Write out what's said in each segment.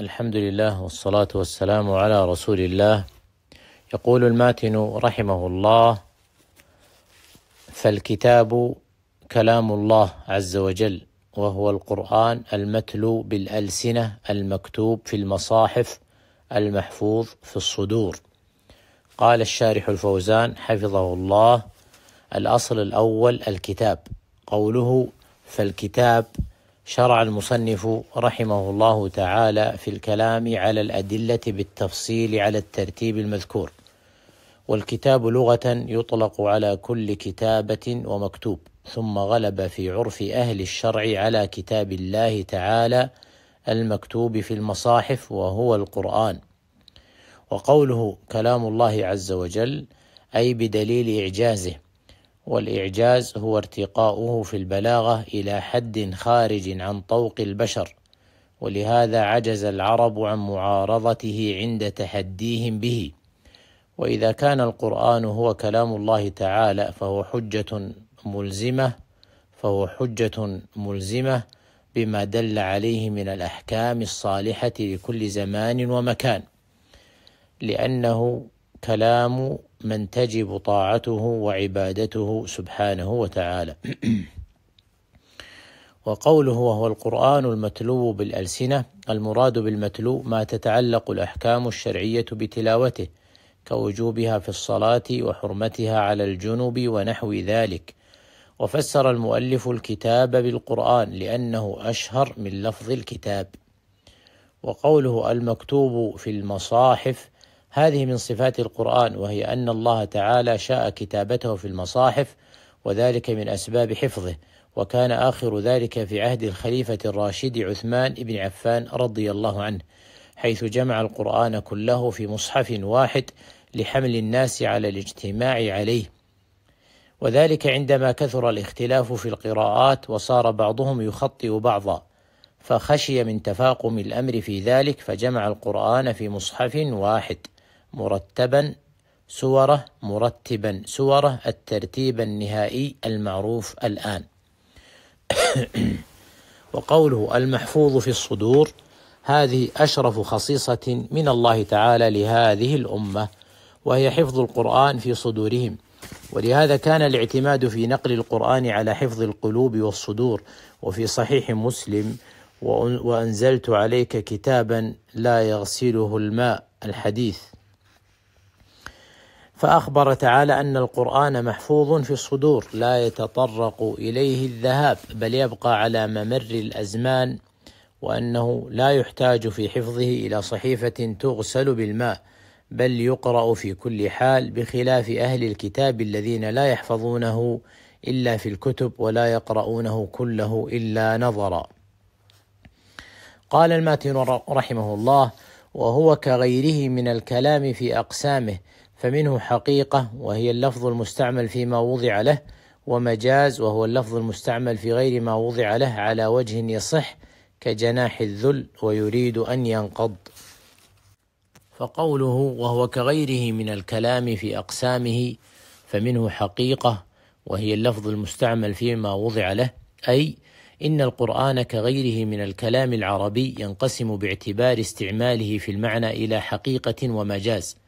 الحمد لله والصلاة والسلام على رسول الله يقول الماتن رحمه الله فالكتاب كلام الله عز وجل وهو القرآن المتلو بالألسنة المكتوب في المصاحف المحفوظ في الصدور قال الشارح الفوزان حفظه الله الأصل الأول الكتاب قوله فالكتاب شرع المصنف رحمه الله تعالى في الكلام على الأدلة بالتفصيل على الترتيب المذكور والكتاب لغة يطلق على كل كتابة ومكتوب ثم غلب في عرف أهل الشرع على كتاب الله تعالى المكتوب في المصاحف وهو القرآن وقوله كلام الله عز وجل أي بدليل إعجازه والإعجاز هو ارتقاؤه في البلاغة إلى حد خارج عن طوق البشر، ولهذا عجز العرب عن معارضته عند تحديهم به، وإذا كان القرآن هو كلام الله تعالى فهو حجة ملزمة فهو حجة ملزمة بما دل عليه من الأحكام الصالحة لكل زمان ومكان، لأنه كلام من تجب طاعته وعبادته سبحانه وتعالى وقوله وهو القرآن المتلو بالألسنة المراد بالمتلو ما تتعلق الأحكام الشرعية بتلاوته كوجوبها في الصلاة وحرمتها على الجنوب ونحو ذلك وفسر المؤلف الكتاب بالقرآن لأنه أشهر من لفظ الكتاب وقوله المكتوب في المصاحف هذه من صفات القرآن وهي أن الله تعالى شاء كتابته في المصاحف وذلك من أسباب حفظه وكان آخر ذلك في عهد الخليفة الراشد عثمان بن عفان رضي الله عنه حيث جمع القرآن كله في مصحف واحد لحمل الناس على الاجتماع عليه وذلك عندما كثر الاختلاف في القراءات وصار بعضهم يخطئ بعضا فخشي من تفاقم الامر في ذلك فجمع القران في مصحف واحد مرتبا سوره مرتبا سوره الترتيب النهائي المعروف الآن وقوله المحفوظ في الصدور هذه أشرف خصيصة من الله تعالى لهذه الأمة وهي حفظ القرآن في صدورهم ولهذا كان الاعتماد في نقل القرآن على حفظ القلوب والصدور وفي صحيح مسلم وأنزلت عليك كتابا لا يغسله الماء الحديث فأخبر تعالى أن القرآن محفوظ في الصدور لا يتطرق إليه الذهاب بل يبقى على ممر الأزمان وأنه لا يحتاج في حفظه إلى صحيفة تغسل بالماء بل يقرأ في كل حال بخلاف أهل الكتاب الذين لا يحفظونه إلا في الكتب ولا يقرؤونه كله إلا نظرًا. قال الماتن رحمه الله وهو كغيره من الكلام في اقسامه فمنه حقيقة وهي اللفظ المستعمل فيما وضع له ومجاز وهو اللفظ المستعمل في غير ما وضع له على وجه يصح كجناح الذل ويريد أن ينقض فقوله وهو كغيره من الكلام في أقسامه فمنه حقيقة وهي اللفظ المستعمل فيما وضع له أي إن القرآن كغيره من الكلام العربي ينقسم باعتبار استعماله في المعنى إلى حقيقة ومجاز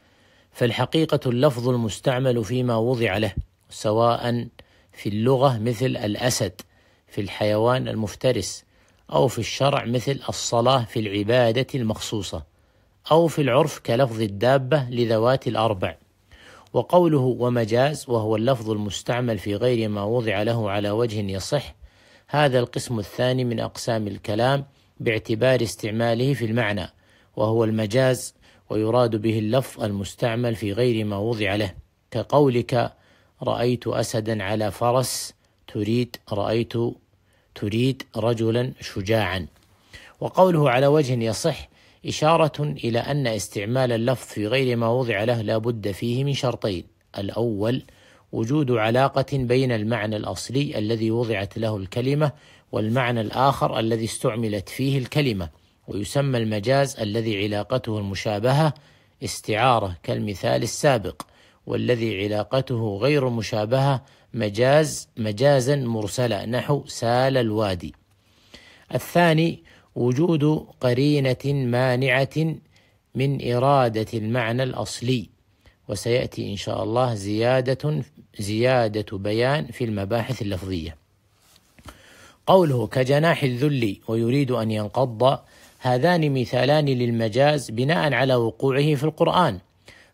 فالحقيقة اللفظ المستعمل فيما وضع له سواء في اللغة مثل الأسد في الحيوان المفترس أو في الشرع مثل الصلاة في العبادة المخصوصة أو في العرف كلفظ الدابة لذوات الأربع وقوله ومجاز وهو اللفظ المستعمل في غير ما وضع له على وجه يصح هذا القسم الثاني من أقسام الكلام باعتبار استعماله في المعنى وهو المجاز ويراد به اللفظ المستعمل في غير ما وضع له كقولك رأيت أسدا على فرس تريد رأيت تريد رجلا شجاعا وقوله على وجه يصح إشارة إلى أن استعمال اللفظ في غير ما وضع له لا بد فيه من شرطين الأول وجود علاقة بين المعنى الأصلي الذي وضعت له الكلمة والمعنى الآخر الذي استعملت فيه الكلمة ويسمى المجاز الذي علاقته المشابهة استعارة كالمثال السابق والذي علاقته غير مشابهة مجاز مجازا مرسلا نحو سال الوادي الثاني وجود قرينة مانعة من إرادة المعنى الأصلي وسيأتي إن شاء الله زيادة زيادة بيان في المباحث اللفظية قوله كجناح الذل ويريد أن ينقض هذان مثالان للمجاز بناء على وقوعه في القرآن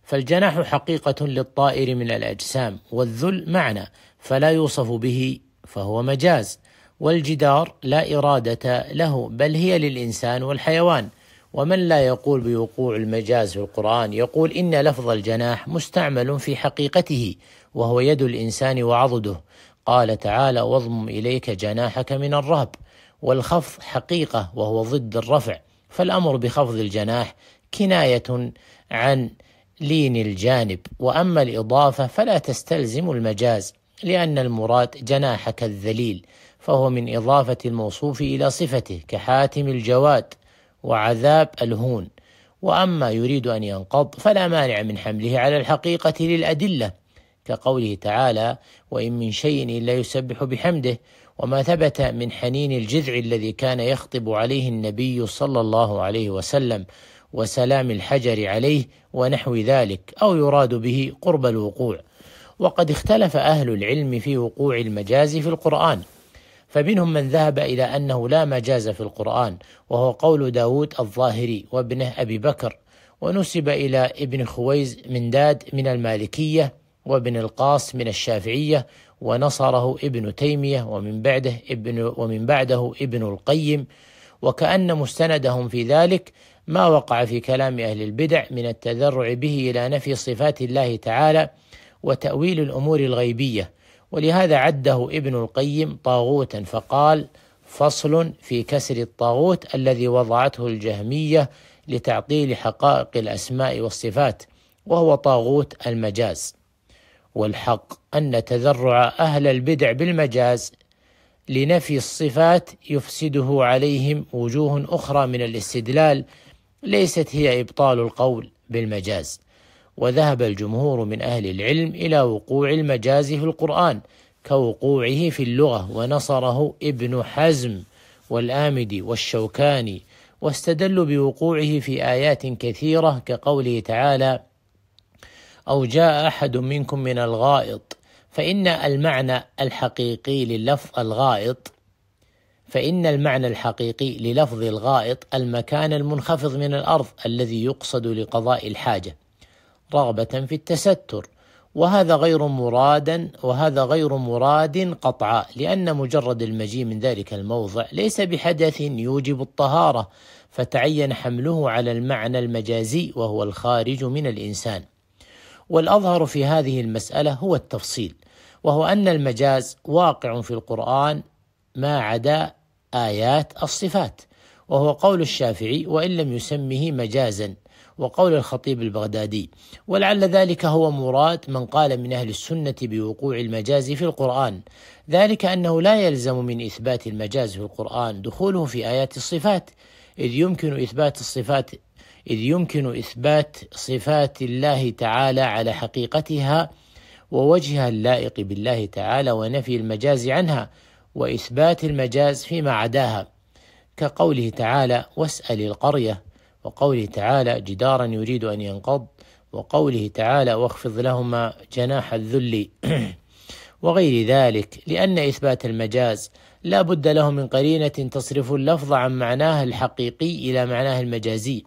فالجناح حقيقة للطائر من الأجسام والذل معنى فلا يوصف به فهو مجاز والجدار لا إرادة له بل هي للإنسان والحيوان ومن لا يقول بوقوع المجاز في القرآن يقول إن لفظ الجناح مستعمل في حقيقته وهو يد الإنسان وعضده قال تعالى واضم إليك جناحك من الرهب والخفض حقيقة وهو ضد الرفع فالأمر بخفض الجناح كناية عن لين الجانب وأما الإضافة فلا تستلزم المجاز لأن المراد جناحك الذليل فهو من إضافة الموصوف إلى صفته كحاتم الجواد وعذاب الهون وأما يريد أن ينقض فلا مانع من حمله على الحقيقة للأدلة كقوله تعالى وإن من شيء إلا يسبح بحمده وما ثبت من حنين الجذع الذي كان يخطب عليه النبي صلى الله عليه وسلم وسلام الحجر عليه ونحو ذلك او يراد به قرب الوقوع وقد اختلف اهل العلم في وقوع المجاز في القران فمنهم من ذهب الى انه لا مجاز في القران وهو قول داود الظاهري وابنه ابي بكر ونسب الى ابن خويز من داد من المالكيه وابن القاص من الشافعيه ونصره ابن تيمية ومن بعده ابن ومن بعده ابن القيم وكأن مستندهم في ذلك ما وقع في كلام أهل البدع من التذرع به إلى نفي صفات الله تعالى وتأويل الأمور الغيبية ولهذا عده ابن القيم طاغوتا فقال فصل في كسر الطاغوت الذي وضعته الجهمية لتعطيل حقائق الأسماء والصفات وهو طاغوت المجاز والحق أن تذرع أهل البدع بالمجاز لنفي الصفات يفسده عليهم وجوه أخرى من الاستدلال ليست هي إبطال القول بالمجاز وذهب الجمهور من أهل العلم إلى وقوع المجاز في القرآن كوقوعه في اللغة ونصره ابن حزم والآمدي والشوكاني واستدلوا بوقوعه في آيات كثيرة كقوله تعالى: أو جاء أحد منكم من الغائط فإن المعنى الحقيقي للفظ الغائط فإن المعنى الحقيقي للفظ الغائط المكان المنخفض من الأرض الذي يقصد لقضاء الحاجة رغبة في التستر وهذا غير مرادا وهذا غير مراد قطعا لأن مجرد المجيء من ذلك الموضع ليس بحدث يوجب الطهارة فتعين حمله على المعنى المجازي وهو الخارج من الإنسان والاظهر في هذه المساله هو التفصيل وهو ان المجاز واقع في القران ما عدا ايات الصفات وهو قول الشافعي وان لم يسمه مجازا وقول الخطيب البغدادي ولعل ذلك هو مراد من قال من اهل السنه بوقوع المجاز في القران ذلك انه لا يلزم من اثبات المجاز في القران دخوله في ايات الصفات اذ يمكن اثبات الصفات إذ يمكن إثبات صفات الله تعالى على حقيقتها ووجهها اللائق بالله تعالى ونفي المجاز عنها وإثبات المجاز فيما عداها كقوله تعالى واسأل القرية وقوله تعالى جدارا يريد أن ينقض وقوله تعالى واخفض لهما جناح الذل وغير ذلك لأن إثبات المجاز لا بد له من قرينة تصرف اللفظ عن معناه الحقيقي إلى معناه المجازي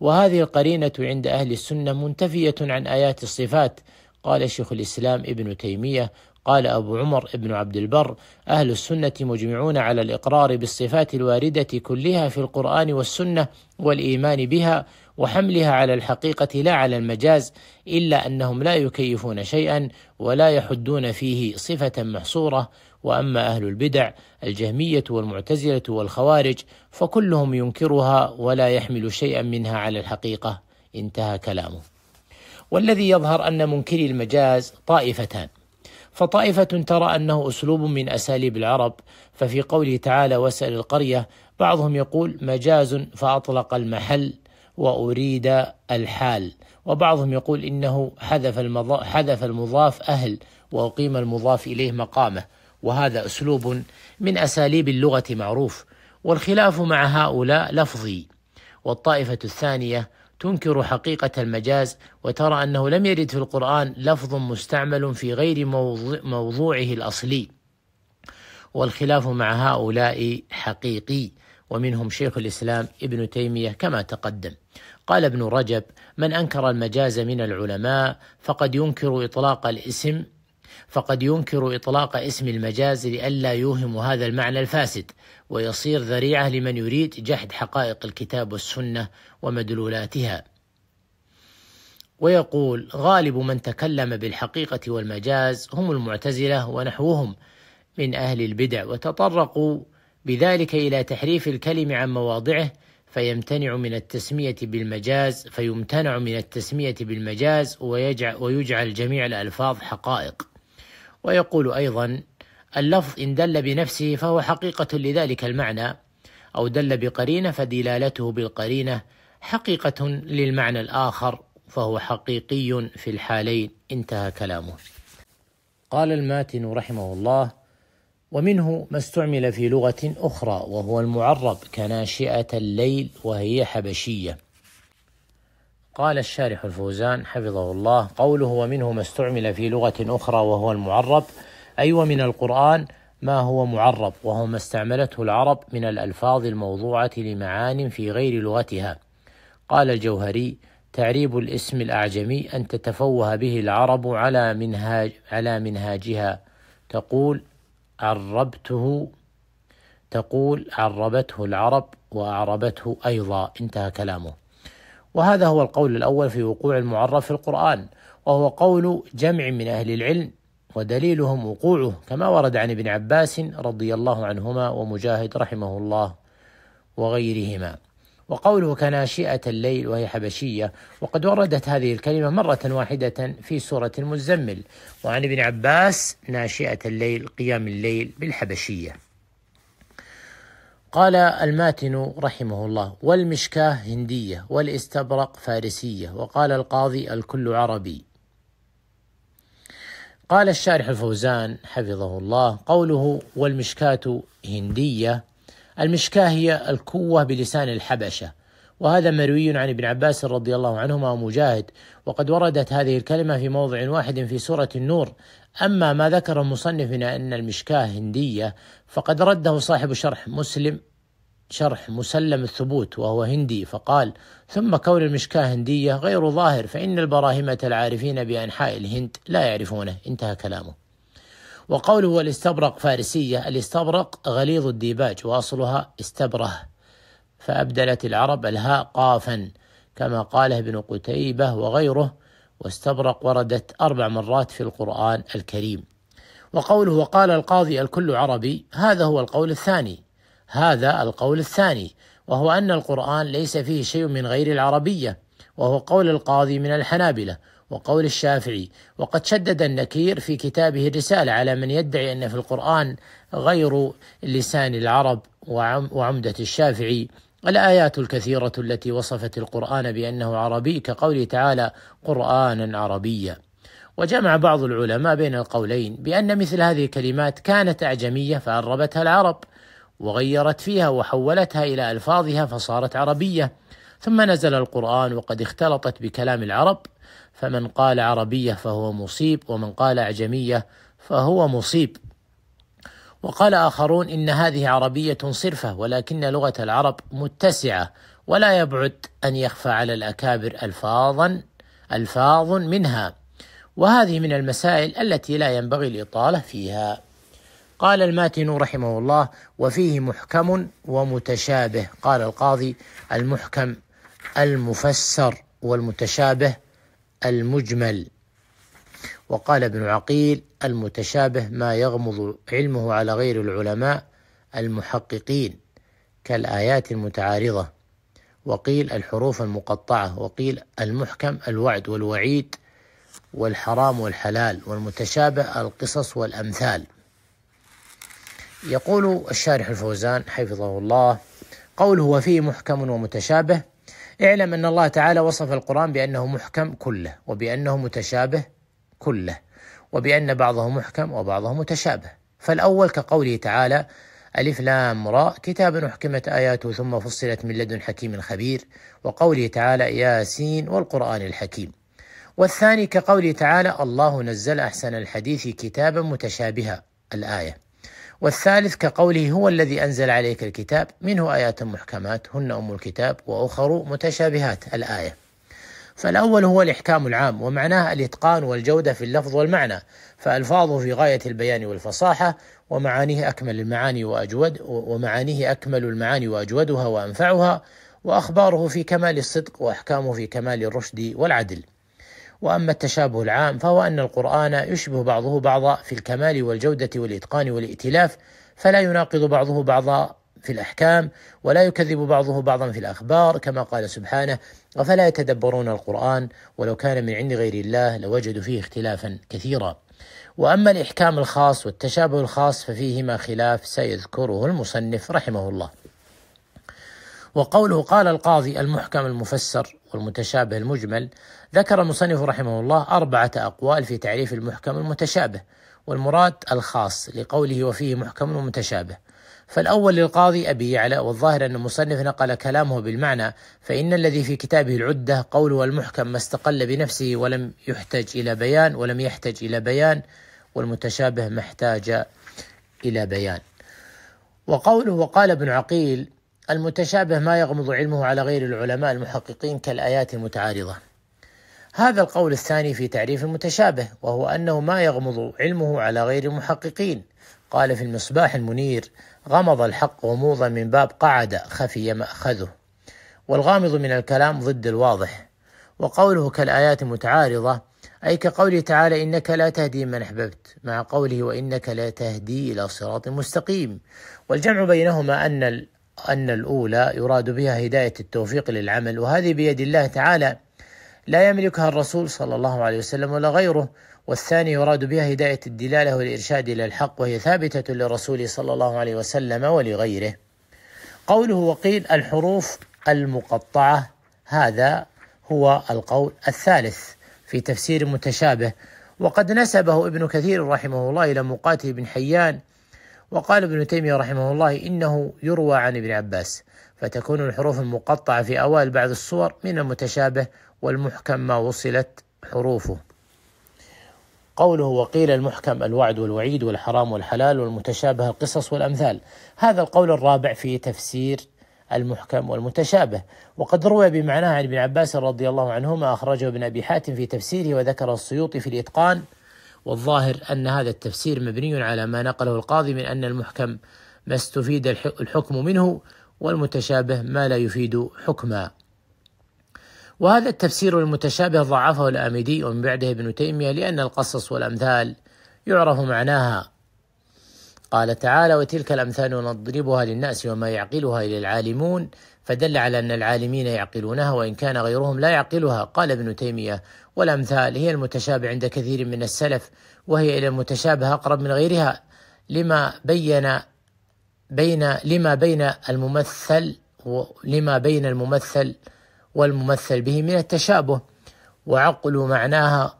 وهذه القرينة عند أهل السنة منتفية عن آيات الصفات قال شيخ الإسلام ابن تيمية قال أبو عمر ابن عبد البر أهل السنة مجمعون على الإقرار بالصفات الواردة كلها في القرآن والسنة والإيمان بها وحملها على الحقيقة لا على المجاز إلا أنهم لا يكيفون شيئا ولا يحدون فيه صفة محصورة واما اهل البدع الجهميه والمعتزله والخوارج فكلهم ينكرها ولا يحمل شيئا منها على الحقيقه انتهى كلامه والذي يظهر ان منكري المجاز طائفتان فطائفة ترى أنه أسلوب من أساليب العرب ففي قوله تعالى واسأل القرية بعضهم يقول مجاز فأطلق المحل وأريد الحال وبعضهم يقول إنه حذف, حذف المضاف أهل وأقيم المضاف إليه مقامه وهذا اسلوب من اساليب اللغه معروف والخلاف مع هؤلاء لفظي والطائفه الثانيه تنكر حقيقه المجاز وترى انه لم يرد في القران لفظ مستعمل في غير موضوعه الاصلي والخلاف مع هؤلاء حقيقي ومنهم شيخ الاسلام ابن تيميه كما تقدم قال ابن رجب من انكر المجاز من العلماء فقد ينكر اطلاق الاسم فقد ينكر إطلاق اسم المجاز لئلا يوهم هذا المعنى الفاسد ويصير ذريعة لمن يريد جحد حقائق الكتاب والسنة ومدلولاتها ويقول غالب من تكلم بالحقيقة والمجاز هم المعتزلة ونحوهم من أهل البدع وتطرقوا بذلك إلى تحريف الكلم عن مواضعه فيمتنع من التسمية بالمجاز فيمتنع من التسمية بالمجاز ويجعل, ويجعل جميع الألفاظ حقائق ويقول أيضا اللفظ إن دل بنفسه فهو حقيقة لذلك المعنى أو دل بقرينة فدلالته بالقرينة حقيقة للمعنى الآخر فهو حقيقي في الحالين انتهى كلامه قال الماتن رحمه الله ومنه ما استعمل في لغة أخرى وهو المعرب كناشئة الليل وهي حبشية قال الشارح الفوزان حفظه الله قوله ومنه ما استعمل في لغة أخرى وهو المعرب أي أيوة ومن القرآن ما هو معرب وهو ما استعملته العرب من الألفاظ الموضوعة لمعان في غير لغتها قال الجوهري تعريب الاسم الأعجمي أن تتفوه به العرب على منهاج على منهاجها تقول عربته تقول عربته العرب وأعربته أيضا انتهى كلامه وهذا هو القول الأول في وقوع المعرف في القرآن وهو قول جمع من أهل العلم ودليلهم وقوعه كما ورد عن ابن عباس رضي الله عنهما ومجاهد رحمه الله وغيرهما وقوله كناشئة الليل وهي حبشية وقد وردت هذه الكلمة مرة واحدة في سورة المزمل وعن ابن عباس ناشئة الليل قيام الليل بالحبشية قال الماتن رحمه الله والمشكاه هندية والاستبرق فارسية وقال القاضي الكل عربي قال الشارح الفوزان حفظه الله قوله والمشكاة هندية المشكاة هي الكوة بلسان الحبشة وهذا مروي عن ابن عباس رضي الله عنهما ومجاهد وقد وردت هذه الكلمة في موضع واحد في سورة النور أما ما ذكر مصنفنا أن المشكاة هندية فقد رده صاحب شرح مسلم شرح مسلم الثبوت وهو هندي فقال ثم كون المشكاة هندية غير ظاهر فإن البراهمة العارفين بأنحاء الهند لا يعرفونه انتهى كلامه وقوله والاستبرق فارسية الاستبرق غليظ الديباج وأصلها استبره فأبدلت العرب الهاء قافا كما قاله ابن قتيبة وغيره واستبرق وردت أربع مرات في القرآن الكريم وقوله وقال القاضي الكل عربي هذا هو القول الثاني هذا القول الثاني وهو أن القرآن ليس فيه شيء من غير العربية وهو قول القاضي من الحنابلة وقول الشافعي وقد شدد النكير في كتابه الرسالة على من يدعي أن في القرآن غير لسان العرب وعمدة الشافعي الآيات الكثيرة التي وصفت القرآن بأنه عربي كقوله تعالى قرآنا عربيا وجمع بعض العلماء بين القولين بأن مثل هذه الكلمات كانت أعجمية فعربتها العرب وغيرت فيها وحولتها إلى ألفاظها فصارت عربية ثم نزل القرآن وقد اختلطت بكلام العرب فمن قال عربية فهو مصيب ومن قال أعجمية فهو مصيب وقال آخرون إن هذه عربية صرفة ولكن لغة العرب متسعة ولا يبعد أن يخفى على الأكابر ألفاظا ألفاظ منها وهذه من المسائل التي لا ينبغي الإطالة فيها قال الماتن رحمه الله وفيه محكم ومتشابه قال القاضي المحكم المفسر والمتشابه المجمل وقال ابن عقيل المتشابه ما يغمض علمه على غير العلماء المحققين كالآيات المتعارضة وقيل الحروف المقطعة وقيل المحكم الوعد والوعيد والحرام والحلال والمتشابه القصص والأمثال يقول الشارح الفوزان حفظه الله قوله وفيه محكم ومتشابه اعلم أن الله تعالى وصف القرآن بأنه محكم كله وبأنه متشابه كله وبأن بعضه محكم وبعضه متشابه فالأول كقوله تعالى ألف لام راء كتاب أحكمت آياته ثم فصلت من لدن حكيم خبير وقوله تعالى ياسين والقرآن الحكيم والثاني كقوله تعالى الله نزل أحسن الحديث كتابا متشابها الآية والثالث كقوله هو الذي أنزل عليك الكتاب منه آيات محكمات هن أم الكتاب وأخر متشابهات الآية فالأول هو الإحكام العام ومعناه الإتقان والجودة في اللفظ والمعنى فألفاظه في غاية البيان والفصاحة ومعانيه أكمل المعاني وأجود ومعانيه أكمل المعاني وأجودها وأنفعها وأخباره في كمال الصدق وأحكامه في كمال الرشد والعدل وأما التشابه العام فهو أن القرآن يشبه بعضه بعضا في الكمال والجودة والإتقان والائتلاف فلا يناقض بعضه بعضا في الأحكام ولا يكذب بعضه بعضا في الأخبار كما قال سبحانه أفلا يتدبرون القرآن ولو كان من عند غير الله لوجدوا فيه اختلافا كثيرا وأما الإحكام الخاص والتشابه الخاص ففيهما خلاف سيذكره المصنف رحمه الله وقوله قال القاضي المحكم المفسر والمتشابه المجمل ذكر المصنف رحمه الله أربعة أقوال في تعريف المحكم المتشابه والمراد الخاص لقوله وفيه محكم ومتشابه فالأول للقاضي أبي يعلى والظاهر أن المصنف نقل كلامه بالمعنى فإن الذي في كتابه العدة قوله المحكم ما استقل بنفسه ولم يحتج إلى بيان ولم يحتج إلى بيان والمتشابه ما احتاج إلى بيان وقوله وقال ابن عقيل المتشابه ما يغمض علمه على غير العلماء المحققين كالآيات المتعارضة هذا القول الثاني في تعريف المتشابه وهو أنه ما يغمض علمه على غير المحققين قال في المصباح المنير غمض الحق غموضا من باب قعد خفي مأخذه والغامض من الكلام ضد الواضح وقوله كالآيات المتعارضة أي كقوله تعالى إنك لا تهدي من أحببت مع قوله وإنك لا تهدي إلى صراط مستقيم والجمع بينهما أن أن الأولى يراد بها هداية التوفيق للعمل وهذه بيد الله تعالى لا يملكها الرسول صلى الله عليه وسلم ولا غيره والثاني يراد بها هداية الدلالة والإرشاد إلى الحق وهي ثابتة للرسول صلى الله عليه وسلم ولغيره قوله وقيل الحروف المقطعة هذا هو القول الثالث في تفسير متشابه وقد نسبه ابن كثير رحمه الله إلى مقاتل بن حيان وقال ابن تيمية رحمه الله إنه يروى عن ابن عباس فتكون الحروف المقطعة في أوائل بعض الصور من المتشابه والمحكم ما وصلت حروفه قوله وقيل المحكم الوعد والوعيد والحرام والحلال والمتشابه القصص والأمثال هذا القول الرابع في تفسير المحكم والمتشابه وقد روي بمعناه عن ابن عباس رضي الله عنهما أخرجه ابن أبي حاتم في تفسيره وذكر السيوطي في الإتقان والظاهر أن هذا التفسير مبني على ما نقله القاضي من أن المحكم ما استفيد الحكم منه والمتشابه ما لا يفيد حكما وهذا التفسير المتشابه ضعفه الآمدي ومن بعده ابن تيمية لأن القصص والأمثال يعرف معناها قال تعالى وتلك الأمثال نضربها للناس وما يعقلها إلا العالمون فدل على أن العالمين يعقلونها وإن كان غيرهم لا يعقلها قال ابن تيمية والأمثال هي المتشابه عند كثير من السلف وهي إلى المتشابه أقرب من غيرها لما بين بين لما بين الممثل لما بين الممثل والممثل به من التشابه وعقل معناها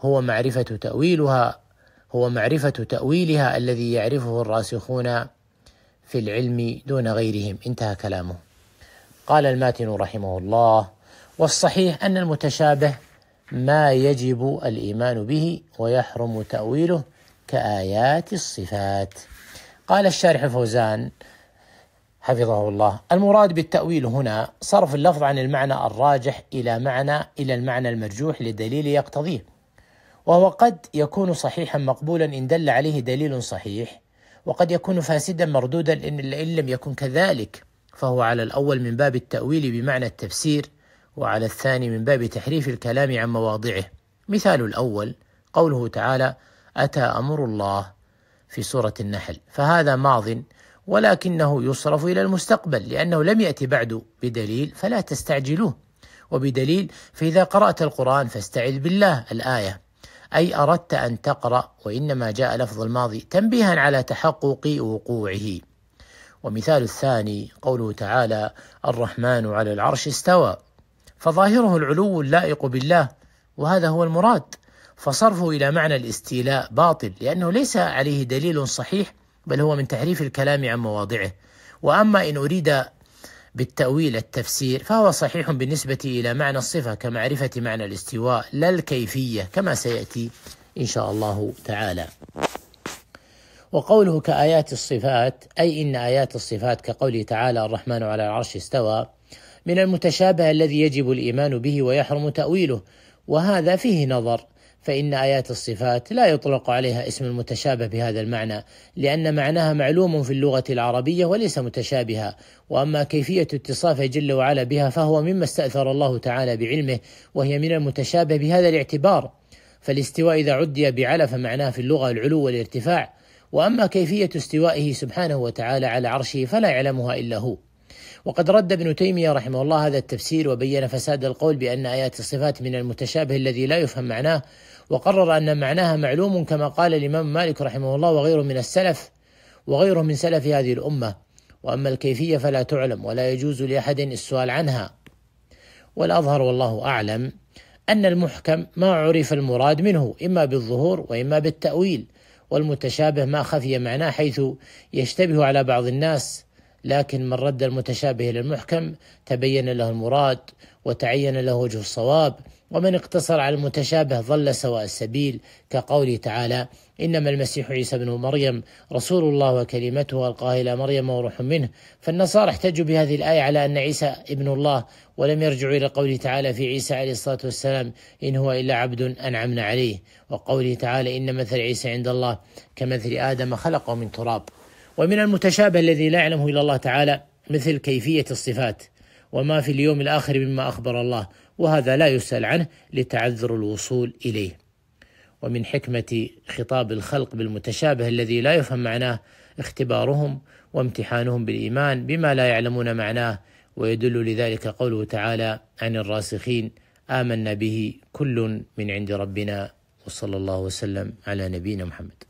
هو معرفة تأويلها هو معرفة تأويلها الذي يعرفه الراسخون في العلم دون غيرهم انتهى كلامه قال الماتن رحمه الله والصحيح أن المتشابه ما يجب الإيمان به ويحرم تأويله كآيات الصفات قال الشارح فوزان حفظه الله المراد بالتأويل هنا صرف اللفظ عن المعنى الراجح إلى معنى إلى المعنى المرجوح لدليل يقتضيه وهو قد يكون صحيحا مقبولا إن دل عليه دليل صحيح وقد يكون فاسدا مردودا إن, إن لم يكن كذلك فهو على الأول من باب التأويل بمعنى التفسير وعلى الثاني من باب تحريف الكلام عن مواضعه مثال الأول قوله تعالى أتى أمر الله في سورة النحل فهذا ماضٍ ولكنه يصرف إلى المستقبل لأنه لم يأتي بعد بدليل فلا تستعجلوه وبدليل فإذا قرأت القرآن فاستعذ بالله الآية أي أردت أن تقرأ وإنما جاء لفظ الماضي تنبيها على تحقق وقوعه ومثال الثاني قوله تعالى الرحمن على العرش استوى فظاهره العلو اللائق بالله وهذا هو المراد فصرفه إلى معنى الاستيلاء باطل لأنه ليس عليه دليل صحيح بل هو من تحريف الكلام عن مواضعه واما ان اريد بالتأويل التفسير فهو صحيح بالنسبة إلى معنى الصفة كمعرفة معنى الاستواء لا الكيفية كما سيأتي إن شاء الله تعالى. وقوله كآيات الصفات أي إن آيات الصفات كقوله تعالى الرحمن على العرش استوى من المتشابه الذي يجب الإيمان به ويحرم تأويله وهذا فيه نظر فإن آيات الصفات لا يطلق عليها اسم المتشابه بهذا المعنى، لأن معناها معلوم في اللغة العربية وليس متشابها، وأما كيفية اتصافه جل وعلا بها فهو مما استأثر الله تعالى بعلمه، وهي من المتشابه بهذا الاعتبار، فالاستواء إذا عدي بعلى فمعناه في اللغة العلو والارتفاع، وأما كيفية استوائه سبحانه وتعالى على عرشه فلا يعلمها إلا هو. وقد رد ابن تيمية رحمه الله هذا التفسير وبين فساد القول بأن آيات الصفات من المتشابه الذي لا يفهم معناه وقرر أن معناها معلوم كما قال الإمام مالك رحمه الله وغيره من السلف وغيره من سلف هذه الأمة وأما الكيفية فلا تعلم ولا يجوز لأحد السؤال عنها والأظهر والله أعلم أن المحكم ما عرف المراد منه إما بالظهور وإما بالتأويل والمتشابه ما خفي معناه حيث يشتبه على بعض الناس لكن من رد المتشابه إلى المحكم تبين له المراد وتعين له وجه الصواب ومن اقتصر على المتشابه ظل سواء السبيل كقوله تعالى إنما المسيح عيسى ابن مريم رسول الله وكلمته ألقاها إلى مريم وروح منه فالنصارى احتجوا بهذه الآية على أن عيسى ابن الله ولم يرجعوا إلى قوله تعالى في عيسى عليه الصلاة والسلام إن هو إلا عبد أنعمنا عليه وقوله تعالى إن مثل عيسى عند الله كمثل آدم خلقه من تراب ومن المتشابه الذي لا يعلمه إلا الله تعالى مثل كيفية الصفات وما في اليوم الآخر مما أخبر الله وهذا لا يسأل عنه لتعذر الوصول إليه ومن حكمة خطاب الخلق بالمتشابه الذي لا يفهم معناه اختبارهم وامتحانهم بالإيمان بما لا يعلمون معناه ويدل لذلك قوله تعالى عن الراسخين آمنا به كل من عند ربنا وصلى الله وسلم على نبينا محمد